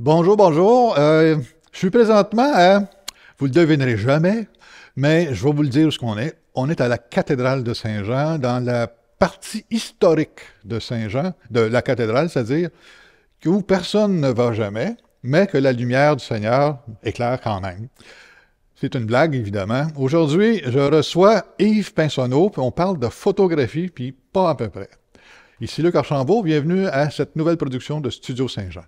Bonjour, bonjour. Euh, je suis présentement à, vous le devinerez jamais, mais je vais vous le dire où ce qu'on est. On est à la cathédrale de Saint-Jean, dans la partie historique de Saint-Jean, de la cathédrale, c'est-à-dire où personne ne va jamais, mais que la lumière du Seigneur éclaire quand même. C'est une blague, évidemment. Aujourd'hui, je reçois Yves Pinsonneau, puis on parle de photographie, puis pas à peu près. Ici Luc Archambault, bienvenue à cette nouvelle production de Studio Saint-Jean.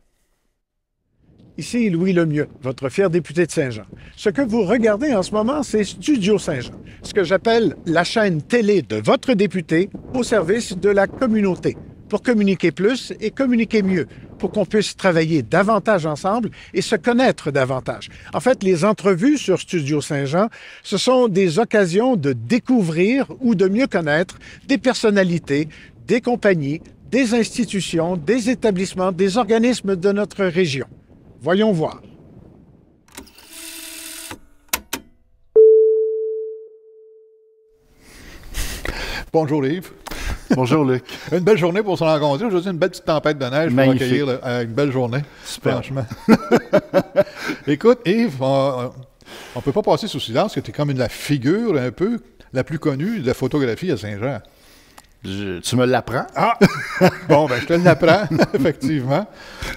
Ici Louis Lemieux, votre fier député de Saint-Jean. Ce que vous regardez en ce moment, c'est Studio Saint-Jean, ce que j'appelle la chaîne télé de votre député au service de la communauté, pour communiquer plus et communiquer mieux, pour qu'on puisse travailler davantage ensemble et se connaître davantage. En fait, les entrevues sur Studio Saint-Jean, ce sont des occasions de découvrir ou de mieux connaître des personnalités, des compagnies, des institutions, des établissements, des organismes de notre région. Voyons voir. Bonjour Yves. Bonjour Luc. une belle journée pour se rencontrer. Aujourd'hui, une belle petite tempête de neige Magnifique. pour accueillir euh, une belle journée. Super. Franchement. Écoute, Yves, on ne peut pas passer sous silence que tu es comme une, la figure un peu la plus connue de la photographie à Saint-Jean tu me l'apprends. Ah! bon, ben, je te l'apprends, effectivement.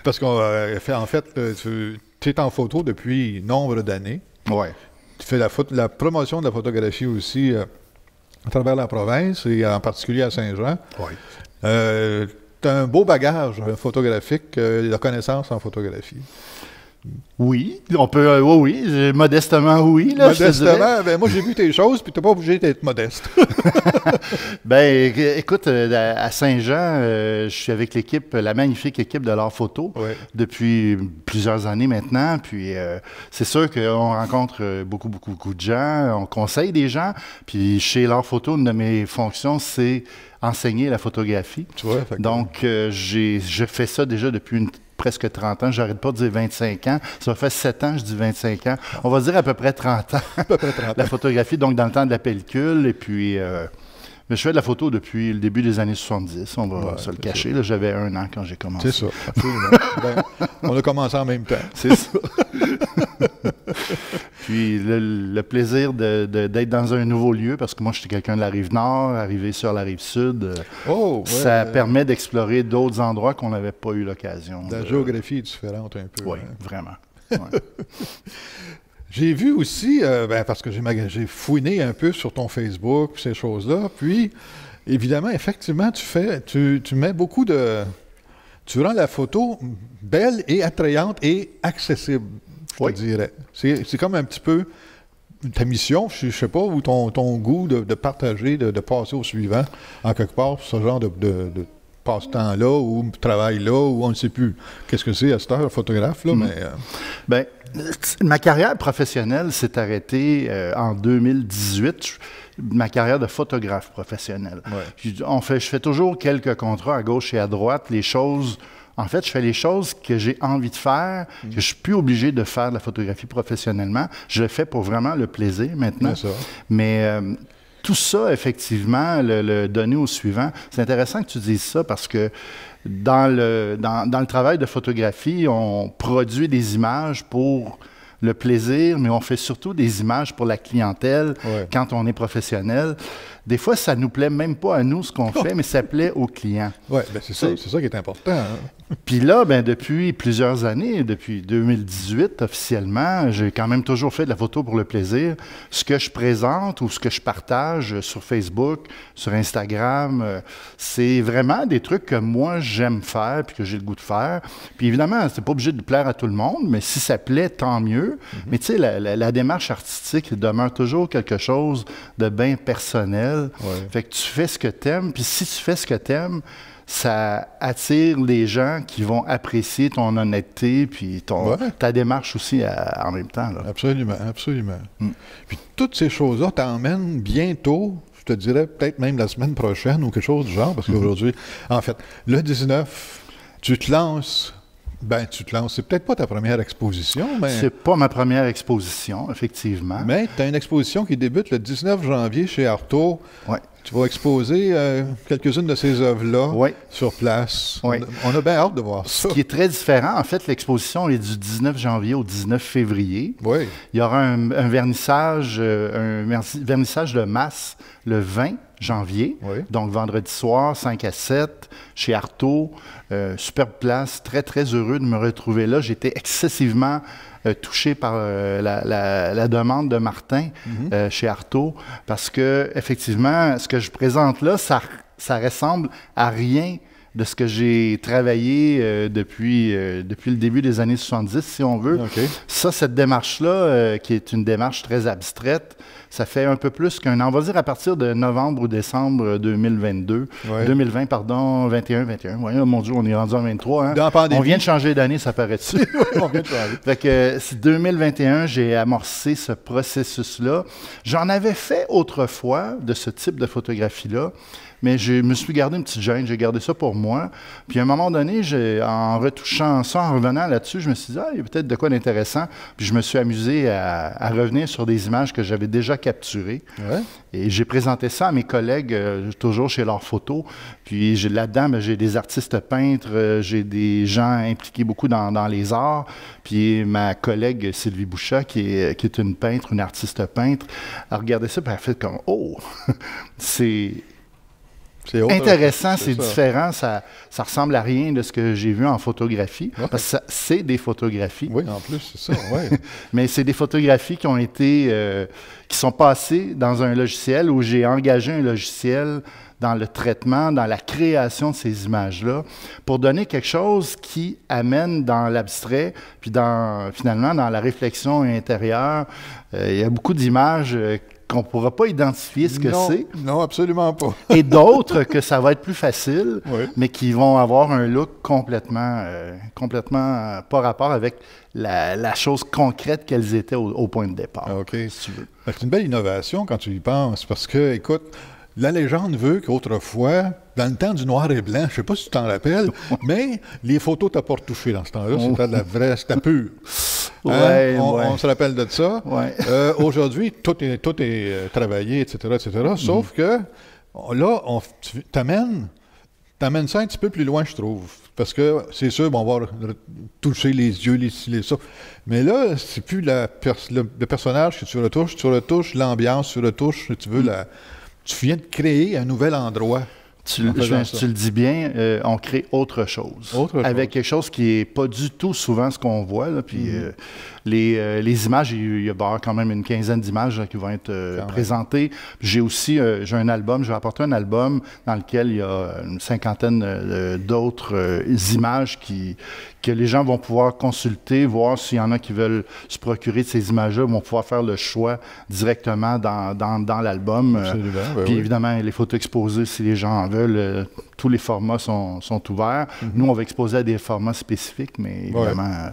Parce qu'on euh, fait, en fait, euh, tu es en photo depuis nombre d'années. Ouais. Tu fais la, la, promotion de la photographie aussi euh, à travers la province et en particulier à Saint-Jean. Oui. tu as un beau bagage photographique, de connaissance en photographie. Oui, on peut. Euh, oui, modestement, oui. modestement, ben, moi j'ai vu tes choses, puis t'es pas obligé d'être modeste. ben, écoute, euh, à Saint-Jean, euh, je suis avec l'équipe, la magnifique équipe de l'art photo, depuis plusieurs années maintenant. Puis c'est sûr qu'on rencontre beaucoup, beaucoup, beaucoup de gens, on conseille des gens. Puis chez l'art photo, une de mes fonctions, c'est enseigner la photographie. Donc, je fais ça déjà depuis une presque 30 ans. J'arrête pas de dire 25 ans. Ça fait 7 ans que je dis 25 ans. On va dire à peu près 30 ans. À peu près 30 la photographie, donc dans le temps de la pellicule. Et puis, euh, je fais de la photo depuis le début des années 70. On va se le cacher. J'avais un an quand j'ai commencé. C'est ça. Ben, on a commencé en même temps. C'est ça. le, plaisir d'être dans un nouveau lieu, parce que moi, j'étais quelqu'un de la rive nord, arrivé sur la rive sud, oh, ça euh, permet d'explorer d'autres endroits qu'on n'avait pas eu l'occasion. La géographie est différente un peu. Oui, hein. vraiment. j'ai vu aussi, euh, ben, parce que j'ai fouiné un peu sur ton Facebook, ces choses-là, puis évidemment, effectivement, tu fais, tu, tu mets beaucoup de, tu rends la photo belle et attrayante et accessible dirais. C'est comme un petit peu ta mission, je ne sais pas, ou ton, ton goût de, partager, de, passer au suivant, en quelque part, ce genre de, de passe-temps-là, ou travail-là, ou on ne sait plus qu'est-ce que c'est à cette heure, photographe, là, mm. mais... Euh, ben, ma carrière professionnelle s'est arrêtée euh, en 2018 ma carrière de photographe professionnel. fait, je fais toujours quelques contrats à gauche et à droite, les choses... En fait, je fais les choses que j'ai envie de faire, mm. que je suis plus obligé de faire de la photographie professionnellement. Je le fais pour vraiment le plaisir maintenant. Mais euh, tout ça, effectivement, le, donner au suivant, c'est intéressant que tu dises ça parce que dans le travail de photographie, on produit des images pour le plaisir, mais on fait surtout des images pour la clientèle quand on est professionnel. Des fois, ça nous plaît même pas à nous ce qu'on fait, mais ça plaît aux clients. Oui, ben, c'est ça, qui est important. Hein. Puis là, ben, depuis plusieurs années, depuis 2018 officiellement, j'ai quand même toujours fait de la photo pour le plaisir. Ce que je présente ou ce que je partage sur Facebook, sur Instagram, euh, c'est vraiment des trucs que moi j'aime faire puis que j'ai le goût de faire. Puis évidemment, c'est pas obligé de plaire à tout le monde, mais si ça plaît, tant mieux. Mm-hmm. Mais tu sais, la démarche artistique demeure toujours quelque chose de bien personnel fait que tu fais ce que t'aimes, puis si tu fais ce que t'aimes, ça attire les gens qui vont apprécier ton honnêteté puis ton, ta démarche aussi en même temps. Absolument, absolument. Mm. Puis toutes ces choses-là t'emmènent bientôt, je te dirais peut-être même la semaine prochaine ou quelque chose du genre, parce mm-hmm. qu'aujourd'hui, en fait, le 19, tu te lances ben, tu te lances. C'est peut-être pas ta première exposition, mais. C'est pas ma première exposition, effectivement. Mais tu as une exposition qui débute le 19 janvier chez Artaud. Oui. Tu vas exposer euh, quelques-unes de ces œuvres-là sur place. Oui. On, a, bien hâte de voir ça. Ce qui est très différent, en fait, l'exposition est du 19 janvier au 19 février. Oui. Il y aura un, vernissage, euh, un vernissage de masse le 20 janvier. Donc, vendredi soir, 5 à 7, chez Artaud. Euh, superbe place. Très, très heureux de me retrouver là. J'étais excessivement euh, touché par euh, la, demande de Martin mhm. chez Artaud parce que, effectivement, ce que je présente là, ça, ça ressemble à rien de ce que j'ai travaillé depuis, depuis le début des années 70, si on veut. Ça, cette démarche-là, qui est une démarche très abstraite, ça fait un peu plus qu'un an. On va dire à partir de novembre ou décembre 2022. 2020, pardon, 21, 21. Oui, mon Dieu, on est rendu en 23. Hein. On vient de changer d'année, ça paraît-tu? on fait que 2021, j'ai amorcé ce processus-là. J'en avais fait autrefois de ce type de photographie-là, mais je me suis gardé une petite gêne, j'ai gardé ça pour moi. Puis à un moment donné, en retouchant ça, en revenant là-dessus, je me suis dit, ah, il y a peut-être de quoi d'intéressant. Puis je me suis amusé à, à revenir sur des images que j'avais déjà capturé. Et j'ai présenté ça à mes collègues, euh, toujours chez leurs photos. Puis là-dedans, ben, j'ai des artistes peintres, euh, j'ai des gens impliqués beaucoup dans, les arts. Puis ma collègue Sylvie Bouchat, qui est, une peintre, une artiste peintre, a regardé ça, et elle a fait comme « Oh! » C'est c'est intéressant, c'est différent, ça ça ressemble à rien de ce que j'ai vu en photographie, parce que c'est des photographies. Oui, en plus, c'est ça, Mais c'est des photographies qui ont été, euh, qui sont passées dans un logiciel où j'ai engagé un logiciel dans le traitement, dans la création de ces images-là, pour donner quelque chose qui amène dans l'abstrait, puis dans, finalement dans la réflexion intérieure. Euh, il y a beaucoup d'images euh, qu'on ne pourra pas identifier ce que c'est. Non, absolument pas. et d'autres que ça va être plus facile, mais qui vont avoir un look complètement, euh, complètement euh, pas rapport avec la, chose concrète qu'elles étaient au, point de départ. Ah, OK, ben, C'est une belle innovation quand tu y penses, parce que, écoute, la légende veut qu'autrefois, dans le temps du noir et blanc, je sais pas si tu t'en rappelles, mais les photos t'apportent pas dans ce temps-là, c'était de la vraie, c'était pur. Hein? on, se rappelle de ça. Euh, aujourd'hui, tout est, euh, travaillé, etc., etc. Mhm. Sauf que là, on t'amène ça un petit peu plus loin, je trouve. Parce que c'est sûr, on va toucher les yeux, les Mais là, c'est plus le, personnage que tu retouches. Tu retouches l'ambiance, tu retouches, tu veux mm. Tu viens de créer un nouvel endroit. Tu, le dis bien, euh, on crée autre chose. Autre avec quelque chose qui n'est pas du tout souvent ce qu'on voit. Là, puis, mhm. euh, euh, les, images, il y a bah, quand même une quinzaine d'images hein, qui vont être présentées. J'ai aussi j'ai un album, je vais apporter un album dans lequel il y a une cinquantaine d'autres images qui, que les gens vont pouvoir consulter, voir s'il y en a qui veulent se procurer de ces images-là, vont pouvoir faire le choix directement dans, l'album. Euh, Absolument. Ben puis évidemment, les photos exposées, si les gens en veulent, euh, tous les formats sont, ouverts. Mhm. Nous, on va exposer à des formats spécifiques, mais évidemment, euh,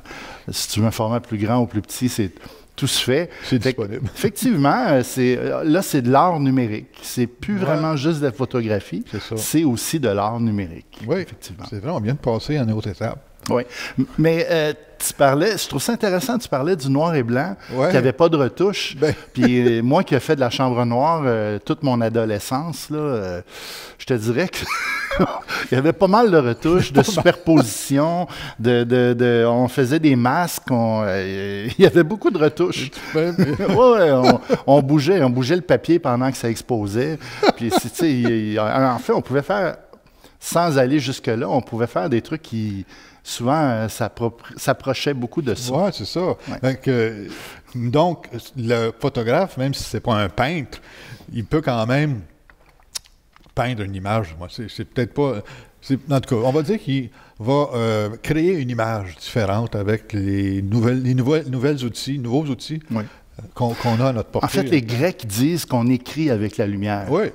si tu veux un format plus grand ou plus petit, c'est tout se fait. C'est disponible. Effectivement, là c'est de l'art numérique. C'est plus vraiment juste de la photographie. C'est aussi de l'art numérique. Oui, effectivement. C'est vrai, on vient de passer à une autre étape. Oui. Mais euh, tu parlais, je trouve ça intéressant, tu parlais du noir et blanc, qui avait pas de retouche. Ben. Puis euh, moi qui ai fait de la chambre noire euh, toute mon adolescence, là, je te dirais qu'il y avait pas mal de retouches, de superpositions, de, on faisait des masques, il y avait beaucoup de retouches. ouais, on, bougeait, on bougeait le papier pendant que ça exposait. Puis, tu sais, en fait, on pouvait faire, sans aller jusque-là, on pouvait faire des trucs qui souvent euh, s'approchait beaucoup de ça. Oui, c'est ça. Donc, le photographe, même si ce n'est pas un peintre, il peut quand même peindre une image. Moi, c'est peut-être pas. En tout cas, on va dire qu'il va euh, créer une image différente avec les, nouvelles, les nouvelles, nouvelles outils, nouveaux outils euh, qu'on a à notre portée. En fait, les Grecs disent qu'on écrit avec la lumière. Oui.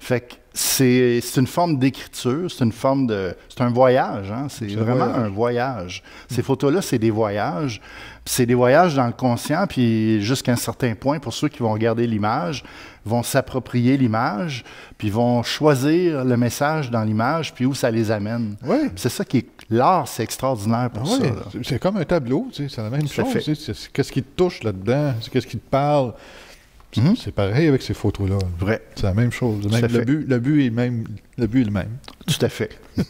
Fait que c'est une forme d'écriture, c'est une forme de. C'est un voyage, hein, c'est vraiment un voyage. Ces mm. photos-là, c'est des voyages. C'est des voyages dans le conscient, puis jusqu'à un certain point, pour ceux qui vont regarder l'image, vont s'approprier l'image, puis vont choisir le message dans l'image, puis où ça les amène. C'est ça qui est. L'art, c'est extraordinaire pour ah ça. C'est comme un tableau, tu sais, c'est la même chose. Qu'est-ce qui te touche là-dedans? Qu'est-ce qui te parle? Mhm. C'est pareil avec ces photos-là. Vrai. C'est la même chose. le, but, le, but est même, le but même. Tout à fait.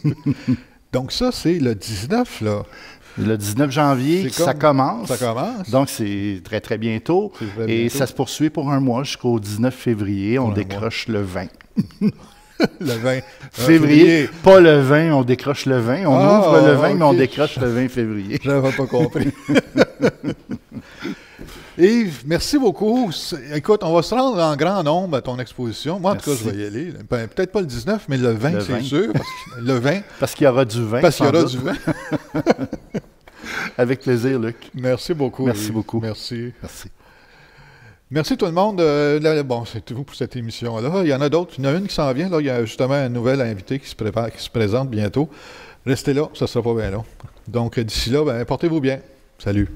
Donc, ça, c'est le 19, là. Le 19 janvier, ça commence. Ça commence. Donc, c'est très, très bientôt. et ça se poursuit pour un mois jusqu'au 19 février. on décroche le 20. le 20 février. Pas le 20, on décroche ah, le 20. On ouvre le 20, mais on décroche le 20 février. Je vais pas compris. Yves, merci beaucoup. Écoute, on va se rendre en grand nombre à ton exposition. Moi, en tout cas, je vais y aller. Ben, peut-être pas le 19, mais le 20, c'est sûr. le 20. Parce qu'il y aura du vin. Parce qu'il y aura du vin. Avec plaisir, Luc. Merci beaucoup. Merci beaucoup. Merci. Merci. Merci tout le monde. Euh, bon, c'est tout pour cette émission-là. Il y en a d'autres. Il y en a une qui s'en vient. Il y a justement un nouvel invité qui se prépare, qui se présente bientôt. Restez là, ça ne sera pas bien long. Donc d'ici là, ben, portez-vous bien. Salut.